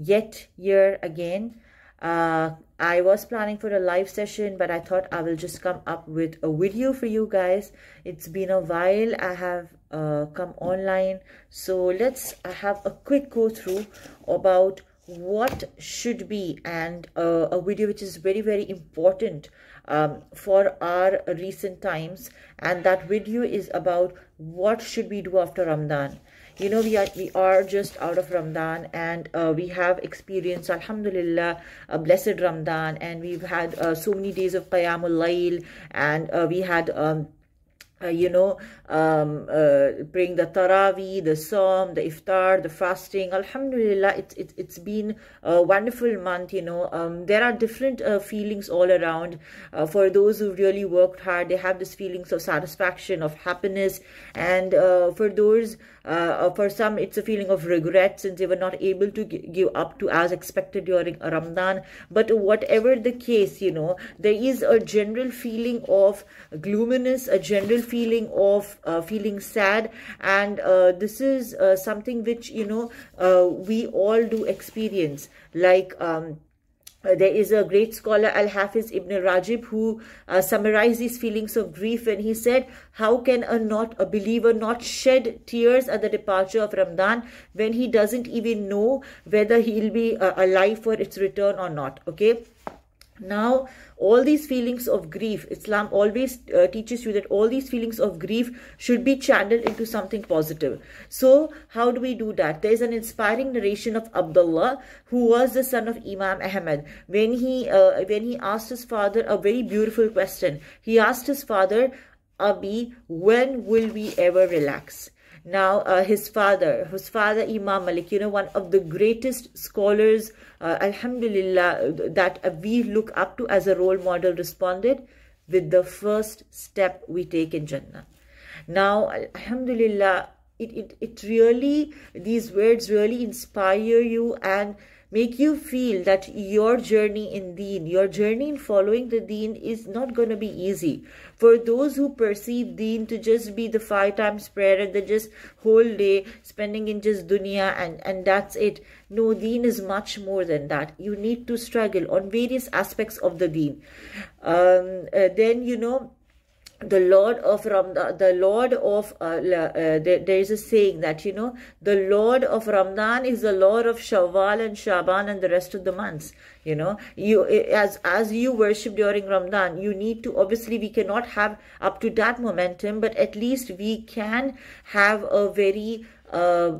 yet here again. Uh, I was planning for a live session, but I thought I will just come up with a video for you guys. It's been a while. I have uh, come online. So let's have a quick go through about what should be and uh, a video which is very, very important um, for our recent times. And that video is about what should we do after Ramadan you know we are we are just out of ramadan and uh, we have experienced alhamdulillah a blessed ramadan and we've had uh, so many days of qiyamul layl and uh, we had um, uh, you know, um, uh, praying the Taraweeh, the Psalm, the Iftar, the fasting. Alhamdulillah, it, it, it's been a wonderful month, you know. Um, there are different uh, feelings all around. Uh, for those who really worked hard, they have this feelings of satisfaction, of happiness. And uh, for those, uh, for some, it's a feeling of regret since they were not able to give up to as expected during Ramadan. But whatever the case, you know, there is a general feeling of gloominess, a general feeling of uh, feeling sad and uh, this is uh, something which you know uh, we all do experience like um, uh, there is a great scholar Al-Hafiz Ibn Rajib who uh, summarized these feelings of grief and he said, how can a not a believer not shed tears at the departure of Ramadan when he doesn't even know whether he'll be uh, alive for its return or not? Okay now all these feelings of grief islam always uh, teaches you that all these feelings of grief should be channeled into something positive so how do we do that there is an inspiring narration of abdullah who was the son of imam ahmed when he uh, when he asked his father a very beautiful question he asked his father abi when will we ever relax now, uh, his father, his father Imam Malik, you know, one of the greatest scholars, uh, alhamdulillah, that we look up to as a role model responded with the first step we take in Jannah. Now, alhamdulillah, it, it, it really, these words really inspire you and make you feel that your journey in deen, your journey in following the deen is not going to be easy. For those who perceive deen to just be the five times prayer and the just whole day spending in just dunya and, and that's it. No, deen is much more than that. You need to struggle on various aspects of the deen. Um, uh, then, you know, the lord of ramadan uh, the lord of uh, uh, there, there is a saying that you know the lord of ramadan is the lord of shawwal and shaban and the rest of the months you know you as as you worship during ramadan you need to obviously we cannot have up to that momentum but at least we can have a very uh,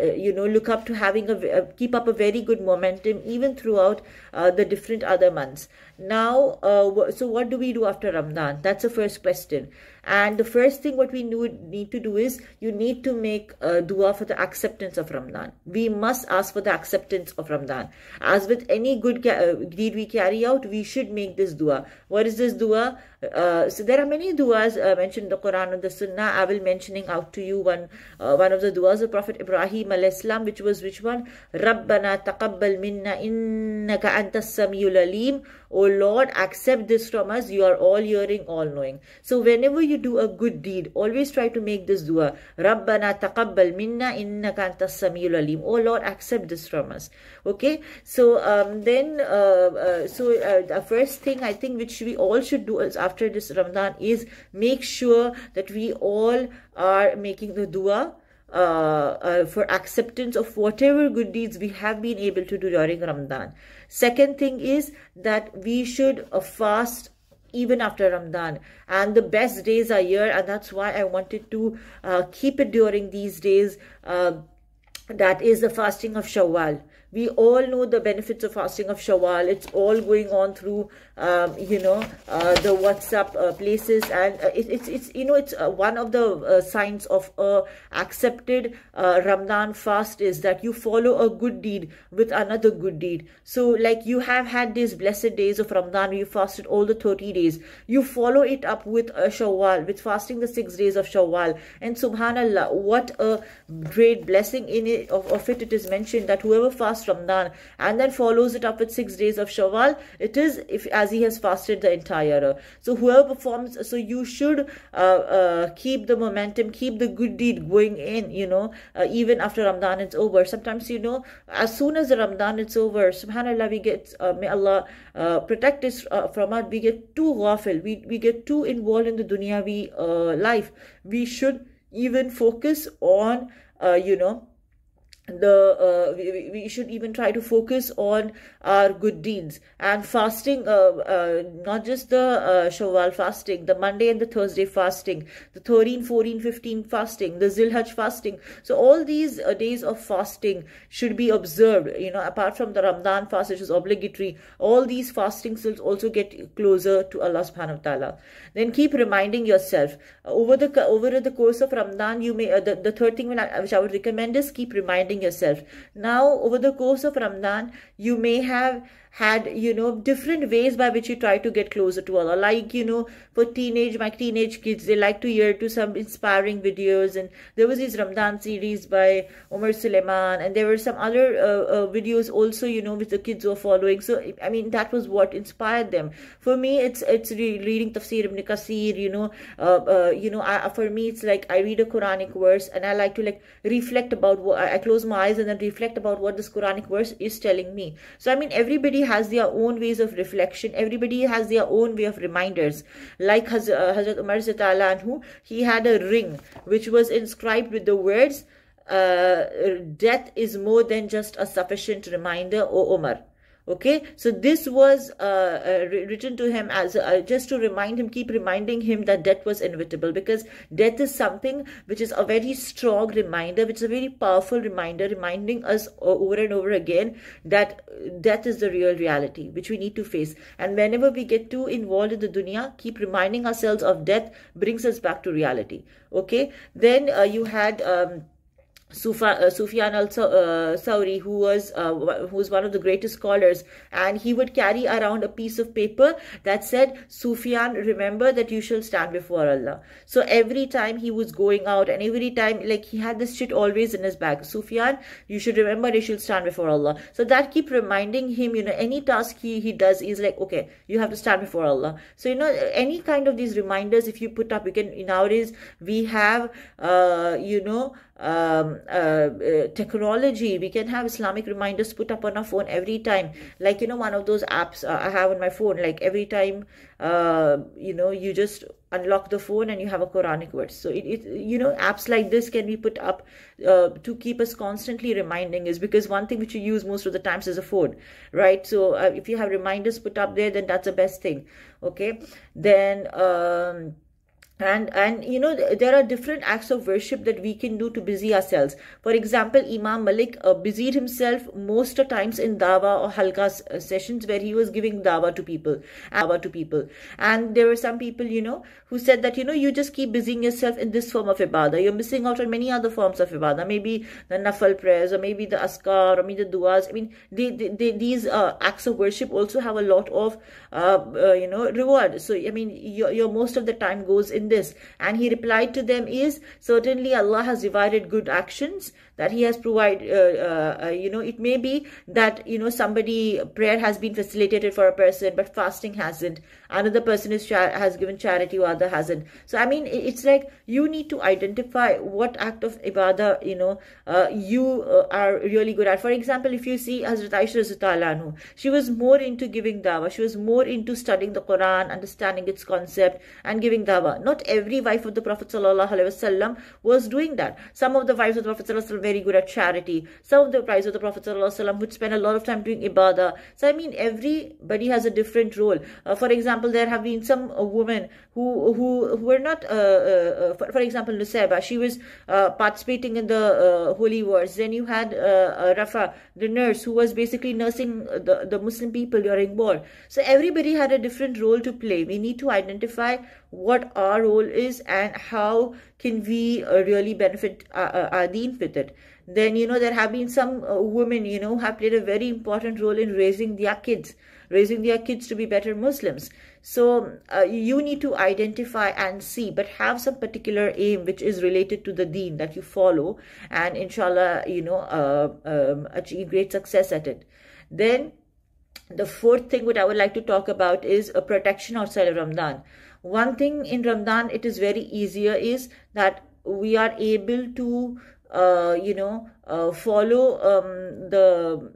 uh, you know look up to having a uh, keep up a very good momentum even throughout uh, the different other months now, uh, so what do we do after Ramadan? That's the first question. And the first thing what we need to do is you need to make a dua for the acceptance of Ramadan. We must ask for the acceptance of Ramadan. As with any good uh, deed we carry out, we should make this dua. What is this dua? Uh, so there are many duas uh, mentioned in the Quran and the Sunnah. I will mentioning out to you one uh, one of the duas of Prophet Ibrahim alayhi which was which one? Rabbana taqabbal minna innaka antas samiul alim. O Lord, accept this from us. You are all hearing, all knowing. So whenever you do a good deed, always try to make this dua. Rabbana taqabbal minna innaka antas samiul alim. O Lord, accept this from us. Okay. So um, then, uh, uh so uh, the first thing I think which we all should do is after after this Ramadan is make sure that we all are making the dua uh, uh, for acceptance of whatever good deeds we have been able to do during Ramadan. Second thing is that we should uh, fast even after Ramadan. And the best days are here, and that's why I wanted to uh, keep it during these days. Uh, that is the fasting of Shawwal. We all know the benefits of fasting of Shawwal. It's all going on through um, you know, uh, the WhatsApp uh, places, and uh, it, it's it's you know it's uh, one of the uh, signs of a uh, accepted Ramadan fast is that you follow a good deed with another good deed. So like you have had these blessed days of Ramadan, you fasted all the thirty days. You follow it up with a Shawwal, with fasting the six days of Shawwal, and Subhanallah, what a great blessing in it of, of it. It is mentioned that whoever fasts Ramadan and then follows it up with six days of Shawwal, it is if as he has fasted the entire So whoever performs, so you should uh, uh, keep the momentum, keep the good deed going in, you know, uh, even after Ramadan it's over. Sometimes, you know, as soon as the Ramadan it's over, subhanAllah, we get, uh, may Allah uh, protect us uh, from us, we get too ghafil, we, we get too involved in the dunyavi life. We should even focus on, you know, the uh, we, we, should even try to focus on our good deeds and fasting uh, uh, not just the uh, shawwal fasting the monday and the thursday fasting the 13 14 15 fasting the zilhaj fasting so all these uh, days of fasting should be observed you know apart from the ramadan fast which is obligatory all these fasting will also get closer to allah subhanahu wa ta'ala then keep reminding yourself over the over the course of ramadan you may uh, the, the third thing which i would recommend is keep reminding yourself. Now, over the course of Ramadan, you may have had you know different ways by which you try to get closer to allah like you know for teenage my teenage kids they like to hear to some inspiring videos and there was this ramadan series by omar suleiman and there were some other uh, uh, videos also you know which the kids were following so i mean that was what inspired them for me it's it's re reading tafsir ibn kasir you know uh, uh, you know I, for me it's like i read a quranic verse and i like to like reflect about what i close my eyes and then reflect about what this quranic verse is telling me so i mean everybody has their own ways of reflection. Everybody has their own way of reminders. Like uh, Hazrat Umar he had a ring which was inscribed with the words, uh, death is more than just a sufficient reminder, O Umar okay so this was uh, uh, written to him as uh, just to remind him keep reminding him that death was inevitable because death is something which is a very strong reminder which is a very powerful reminder reminding us over and over again that death is the real reality which we need to face and whenever we get too involved in the dunya keep reminding ourselves of death brings us back to reality okay then uh, you had um, Sufa, uh, Sufyan al-Sawri, uh, who was uh, who was one of the greatest scholars, and he would carry around a piece of paper that said, "Sufyan, remember that you shall stand before Allah." So every time he was going out, and every time, like he had this shit always in his bag. Sufyan, you should remember you should stand before Allah. So that keep reminding him, you know, any task he he does, he's like, okay, you have to stand before Allah. So you know, any kind of these reminders, if you put up, you can nowadays we have, uh, you know um, uh, uh, technology we can have islamic reminders put up on our phone every time like you know one of those apps uh, i have on my phone like every time uh, you know you just unlock the phone and you have a Quranic verse. So it, it you know apps like this can be put up uh, to keep us constantly reminding is because one thing which you use most of the times is a phone, right? So uh, if you have reminders put up there, then that's the best thing. Okay, then. Um, and and you know there are different acts of worship that we can do to busy ourselves for example imam malik uh, busied himself most of times in dawa or halka uh, sessions where he was giving dawa to people dawa to people and there were some people you know who said that you know you just keep busying yourself in this form of ibadah you're missing out on many other forms of ibadah maybe the nafal prayers or maybe the askar or maybe the duas i mean they, they, they, these uh, acts of worship also have a lot of uh, uh, you know reward so i mean your most of the time goes in this? And he replied to them is, certainly Allah has divided good actions that he has provided, uh, uh, uh, you know, it may be that, you know, somebody, prayer has been facilitated for a person, but fasting hasn't. Another person is has given charity, or other hasn't. So, I mean, it's like you need to identify what act of ibadah, you know, uh, you uh, are really good at. For example, if you see Hazrat Aisha, she was more into giving dawah. She was more into studying the Quran, understanding its concept, and giving dawah. Not every wife of the Prophet was doing that. Some of the wives of the Prophet ﷺ very good at charity. Some of the wives of the Prophet ﷺ would spend a lot of time doing ibadah. So I mean, everybody has a different role. Uh, for example, there have been some uh, women who who, who were not, uh, uh, uh, for, for, example, Nusayba, she was participating in the holy wars. Then you had Rafa, the nurse, who was basically nursing the, the Muslim people during war. So everybody had a different role to play. We need to identify what our role is and how can we really benefit our, our deen with it then you know there have been some uh, women you know have played a very important role in raising their kids raising their kids to be better muslims so uh, you need to identify and see, but have some particular aim which is related to the deen that you follow and inshallah, you know, uh, um, achieve great success at it. Then the fourth thing what I would like to talk about is a protection outside of Ramadan. One thing in Ramadan, it is very easier is that we are able to, uh, you know, uh, follow um, the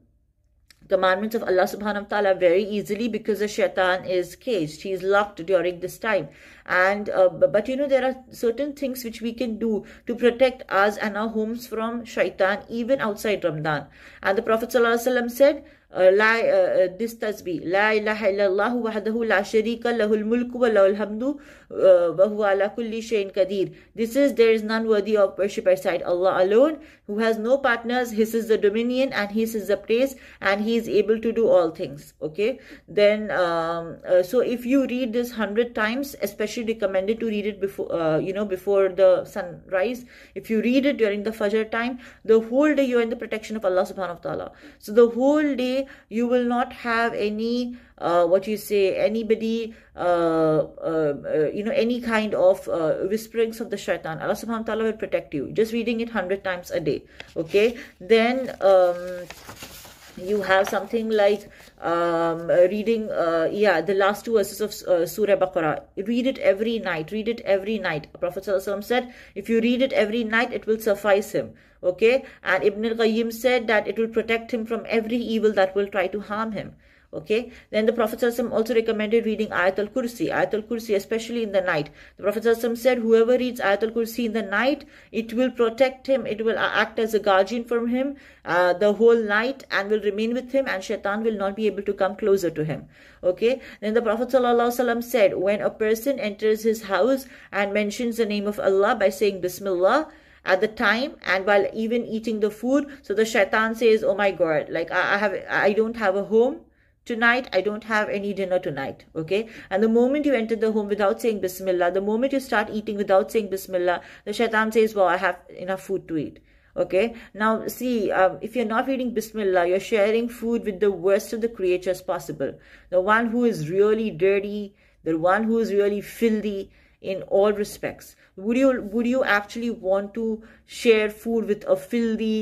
commandments of Allah subhanahu wa ta'ala very easily because the shaitan is caged. He is locked during this time. And, uh, but you know, there are certain things which we can do to protect us and our homes from shaitan even outside Ramadan. And the Prophet sallallahu alaihi wasallam said, لا, uh, uh, uh, this لا إله إلا الله وحده لا شريك له الملك وله الحمد وهو على كل شيء قدير this is there is none worthy of worship except Allah alone who has no partners his is the dominion and his is the praise and he is able to do all things okay then um, uh, so if you read this 100 times especially recommended to read it before uh, you know before the sunrise if you read it during the fajr time the whole day you are in the protection of Allah subhanahu wa ta'ala so the whole day you will not have any uh, what you say anybody uh, uh, uh you know any kind of uh, whisperings of the shaitan allah subhanahu wa ta'ala will protect you just reading it 100 times a day okay then um, you have something like um, reading, uh, yeah, the last two verses of uh, Surah Baqarah. Read it every night. Read it every night. Prophet ﷺ said, if you read it every night, it will suffice him. Okay. And Ibn al-Qayyim said that it will protect him from every evil that will try to harm him. Okay. Then the Prophet also recommended reading Ayatul Kursi. Ayatul Kursi, especially in the night. The Prophet said, whoever reads Ayatul Kursi in the night, it will protect him. It will uh, act as a guardian for him uh, the whole night and will remain with him and shaitan will not be able to come closer to him. Okay. Then the Prophet said, when a person enters his house and mentions the name of Allah by saying Bismillah, at the time and while even eating the food so the shaitan says oh my god like i, I have i don't have a home tonight i don't have any dinner tonight okay and the moment you enter the home without saying bismillah the moment you start eating without saying bismillah the shaitan says well i have enough food to eat okay now see um, if you're not eating bismillah you're sharing food with the worst of the creatures possible the one who is really dirty the one who is really filthy in all respects would you would you actually want to share food with a filthy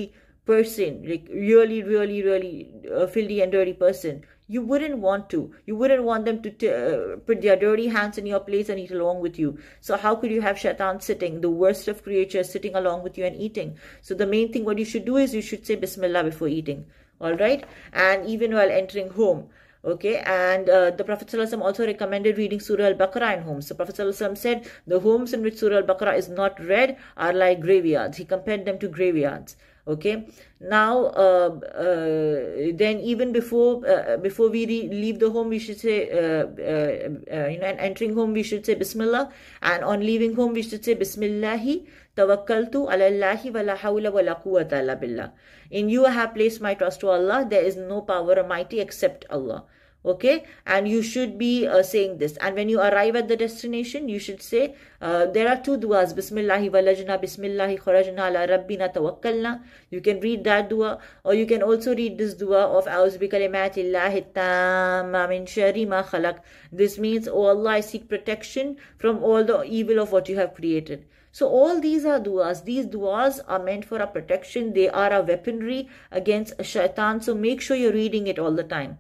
person like really really really a uh, filthy and dirty person you wouldn't want to. You wouldn't want them to t- uh, put their dirty hands in your plates and eat along with you. So, how could you have shaitan sitting, the worst of creatures, sitting along with you and eating? So, the main thing what you should do is you should say Bismillah before eating. All right? And even while entering home. Okay, and uh, the Prophet ﷺ also recommended reading Surah Al Baqarah in homes. The Prophet ﷺ said the homes in which Surah Al Baqarah is not read are like graveyards. He compared them to graveyards okay now uh, uh, then even before uh, uh, before we re- leave the home we should say uh, uh, you know and entering home we should say bismillah and on leaving home we should say bismillahi tawakkaltu ala allahi wala hawla wala quwwata illa billah in you i have placed my trust to allah there is no power almighty except allah okay and you should be uh, saying this and when you arrive at the destination you should say uh, there are two duas bismillahi walajna bismillahi kharajna ala rabbina tawakkalna you can read that dua or you can also read this dua of a'udhu bi kalimatillahi tamma min sharri ma khalaq this means oh allah i seek protection from all the evil of what you have created so all these are duas. These duas are meant for our protection. They are our weaponry against shaitan. So make sure you're reading it all the time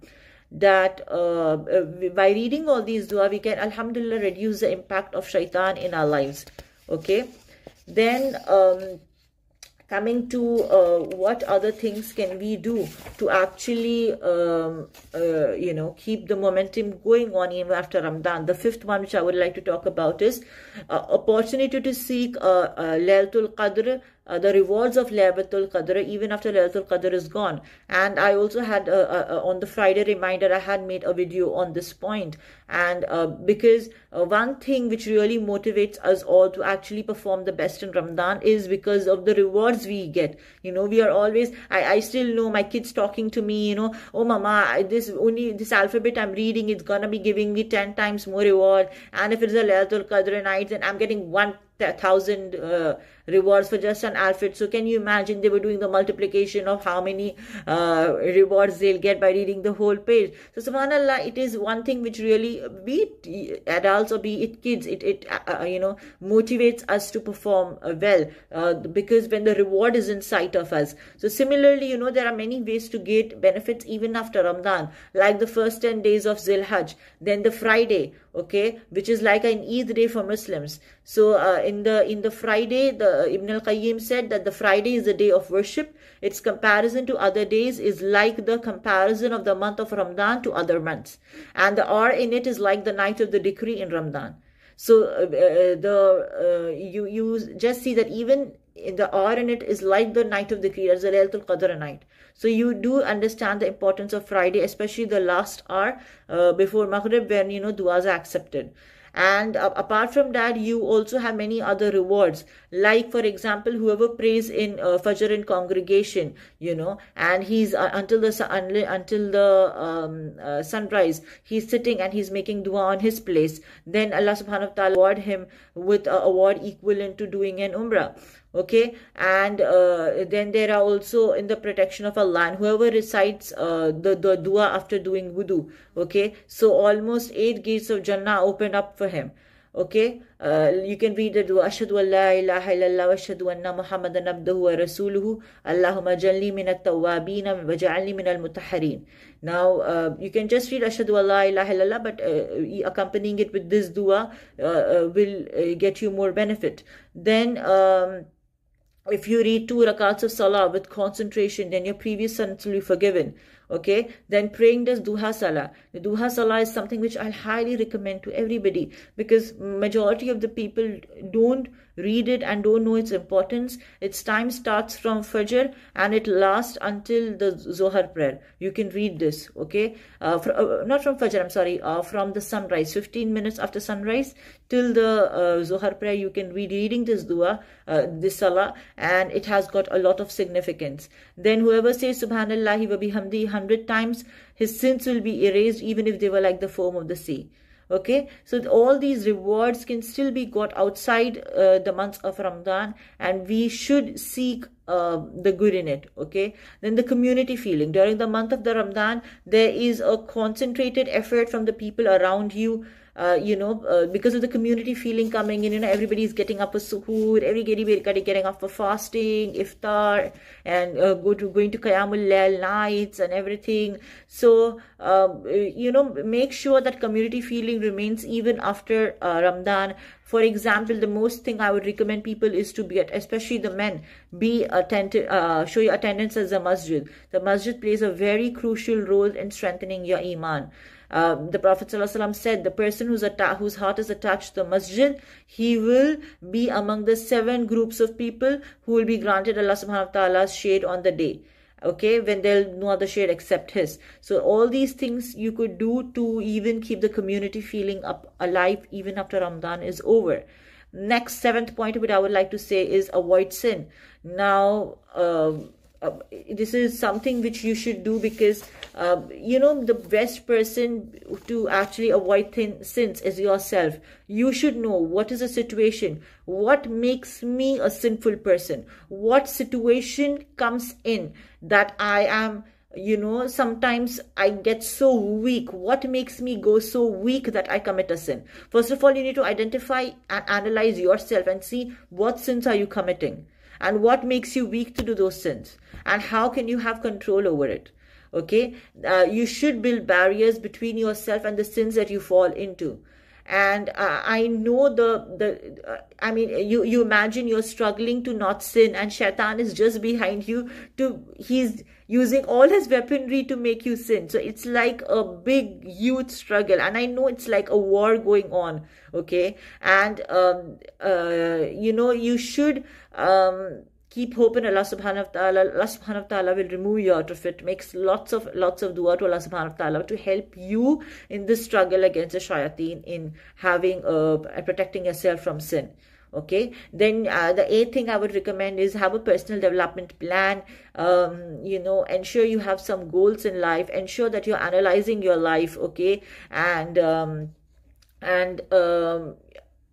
that uh, uh, by reading all these dua, we can, alhamdulillah, reduce the impact of shaitan in our lives. Okay. Then, um, coming to uh, what other things can we do to actually, um, uh, you know, keep the momentum going on even after Ramadan. The fifth one, which I would like to talk about is uh, opportunity to seek uh, uh Qadr uh, the rewards of Laylatul Qadr even after Laylatul Qadr is gone. And I also had a, a, a, on the Friday reminder, I had made a video on this point. And uh, because uh, one thing which really motivates us all to actually perform the best in Ramadan is because of the rewards we get. You know, we are always, I, I still know my kids talking to me, you know, oh mama, I, this only, this alphabet I'm reading, it's gonna be giving me 10 times more reward. And if it's a Laylatul Qadr night, then I'm getting one thousand uh, rewards for just an outfit. So can you imagine they were doing the multiplication of how many uh, rewards they'll get by reading the whole page. So subhanallah, it is one thing which really, be it adults or be it kids, it, it uh, uh you know, motivates us to perform uh, well uh, because when the reward is in sight of us. So similarly, you know, there are many ways to get benefits even after Ramadan, like the first 10 days of Zil Hajj, then the Friday, okay, which is like an Eid day for Muslims. So uh, in the in the Friday, the uh, Ibn al-Qayyim said that the Friday is the day of worship. Its comparison to other days is like the comparison of the month of Ramadan to other months. And the R in it is like the night of the decree in Ramadan. So uh, uh the uh, you, you just see that even in the R in it is like the night of the decree, as Laylatul Qadr night. So you do understand the importance of Friday, especially the last R uh, before Maghrib when, you know, duas are accepted and uh, apart from that you also have many other rewards like for example whoever prays in uh, fajr in congregation you know and he's uh, until the until the um, uh, sunrise he's sitting and he's making dua on his place then allah subhanahu wa ta'ala award him with a award equivalent to doing an umrah okay and uh, then there are also in the protection of Allah and whoever recites uh, the, the dua after doing wudu okay so almost eight gates of Jannah open up for him okay uh, you can read the dua ashhadu an la ilaha illallah wa ashhadu anna muhammadan abduhu wa rasuluhu allahumma jalli min at-tawwabin wa ja'alni min al-mutahharin now uh, you can just read ashhadu an la ilaha illallah but uh, accompanying it with this dua uh, uh, will uh, get you more benefit then um, if you read two rakats of salah with concentration, then your previous sins will be forgiven. Okay, then praying does duha salah. The duha salah is something which I highly recommend to everybody because majority of the people don't read it and don't know its importance. Its time starts from Fajr and it lasts until the Zohar prayer. You can read this, okay? Uh, for, uh, not from Fajr, I'm sorry, uh, from the sunrise, 15 minutes after sunrise till the uh, Zohar prayer. You can read reading this dua, uh, this salah, and it has got a lot of significance. Then whoever says Subhanallah wa bihamdi 100 times, his sins will be erased even if they were like the foam of the sea okay so all these rewards can still be got outside uh, the months of ramadan and we should seek uh, the good in it okay then the community feeling during the month of the ramadan there is a concentrated effort from the people around you uh, you know, uh, because of the community feeling coming in, you know, everybody's getting up for suhoor, everybody getting up for fasting, iftar, and uh, go to going to Qiyamul Lail nights and everything. So, um, uh, you know, make sure that community feeling remains even after uh, Ramadan. For example, the most thing I would recommend people is to be, at, especially the men, be attentive, uh, show your attendance as a masjid. The masjid plays a very crucial role in strengthening your iman. Uh, the Prophet ﷺ said, the person whose, atta- whose heart is attached to the masjid, he will be among the seven groups of people who will be granted Allah subhanahu wa ta'ala's shade on the day okay when there'll no other shade except his so all these things you could do to even keep the community feeling up alive even after ramadan is over next seventh point which i would like to say is avoid sin now um, uh, this is something which you should do because uh, you know the best person to actually avoid thin sins is yourself you should know what is a situation what makes me a sinful person what situation comes in that i am you know sometimes i get so weak what makes me go so weak that i commit a sin first of all you need to identify and analyze yourself and see what sins are you committing and what makes you weak to do those sins and how can you have control over it okay uh, you should build barriers between yourself and the sins that you fall into and uh, i know the the uh, i mean you you imagine you're struggling to not sin and shaitan is just behind you to he's using all his weaponry to make you sin so it's like a big youth struggle and i know it's like a war going on okay and um, uh, you know you should um, keep hope in Allah subhanahu wa ta'ala. Allah subhanahu wa ta'ala will remove you out of it. Makes lots of lots of dua to Allah subhanahu wa ta'ala to help you in this struggle against the shayateen in having uh, protecting yourself from sin. Okay, then uh, the eighth thing I would recommend is have a personal development plan. Um, you know, ensure you have some goals in life. Ensure that you're analyzing your life. Okay, and um, and um,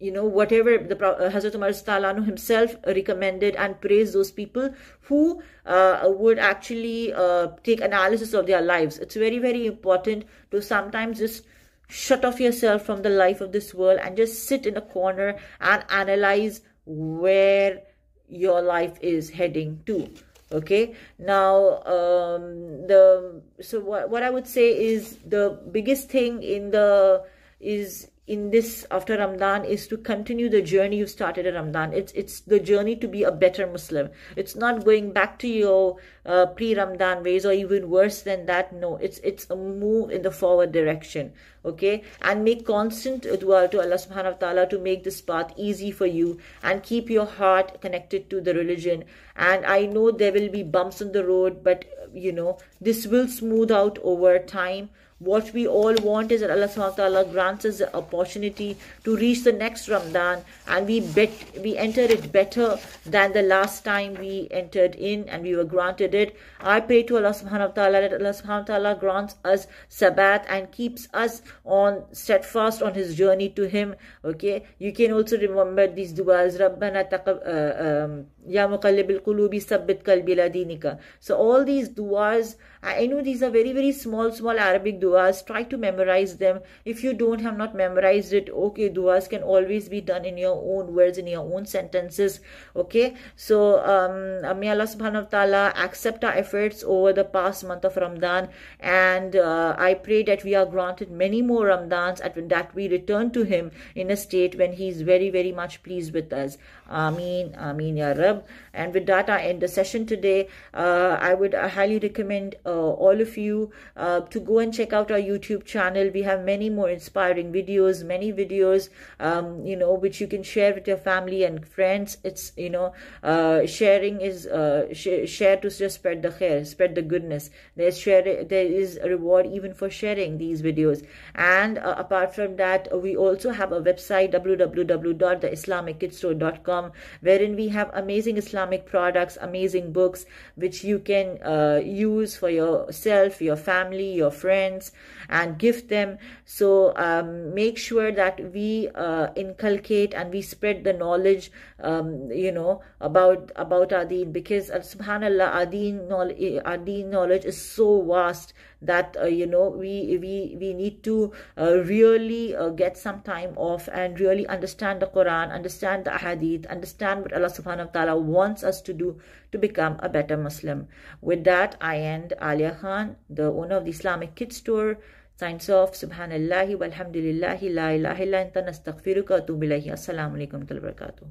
you know, whatever the uh, Hazrat Umar Stalano himself recommended and praised those people who uh, would actually uh, take analysis of their lives. It's very, very important to sometimes just shut off yourself from the life of this world and just sit in a corner and analyze where your life is heading to. Okay, now um, the so what what I would say is the biggest thing in the is in this after Ramadan is to continue the journey you started at Ramadan. It's it's the journey to be a better Muslim. It's not going back to your uh, pre-Ramadan ways or even worse than that. No, it's it's a move in the forward direction. Okay, and make constant dua to Allah Subhanahu wa Taala to make this path easy for you and keep your heart connected to the religion. And I know there will be bumps on the road, but you know this will smooth out over time what we all want is that Allah subhanahu wa ta'ala grants us the opportunity to reach the next Ramadan and we bet we enter it better than the last time we entered in and we were granted it. I pray to Allah subhanahu wa ta'ala that Allah subhanahu wa ta'ala grants us Sabat and keeps us on steadfast on his journey to him. Okay. You can also remember these du'as Rabbana taqab, uh, um, Ya Muqallib qulubi Sabbit Qalbi la So all these duas, I know these are very, very small, small Arabic duas. Try to memorize them. If you don't have not memorized it, okay, duas can always be done in your own words, in your own sentences. Okay. So um, may Allah subhanahu wa ta'ala accept our efforts over the past month of Ramadan. And uh, I pray that we are granted many more Ramadans and that we return to him in a state when he is very, very much pleased with us. Ameen. Ameen. Ya Rab. And with that, I end the session today. Uh, I would uh, highly recommend uh, all of you uh, to go and check out our YouTube channel. We have many more inspiring videos, many videos, um, you know, which you can share with your family and friends. It's, you know, uh, sharing is, uh, sh share to just spread the khair, spread the goodness. There's share, there is a reward even for sharing these videos. And apart from that, we also have a website, www.theislamiccitstore.com, wherein we have amazing amazing Islamic products, amazing books, which you can uh, use for yourself, your family, your friends, and gift them. So um, make sure that we uh, inculcate and we spread the knowledge, um, you know, about about our deen because, uh, subhanallah, our deen, our deen knowledge is so vast that uh, you know we we we need to uh, really uh, get some time off and really understand the quran understand the hadith understand what allah subhanahu wa ta'ala wants us to do to become a better muslim with that i end alia khan the owner of the islamic kids tour signs off subhanallah walhamdulillahi la ilaha illa anta nastaghfiruka wa atubu ilayhi assalamu alaikum wa barakatuh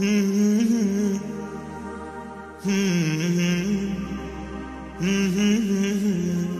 Mm-hmm. Mm-hmm. Mm-hmm. mm-hmm.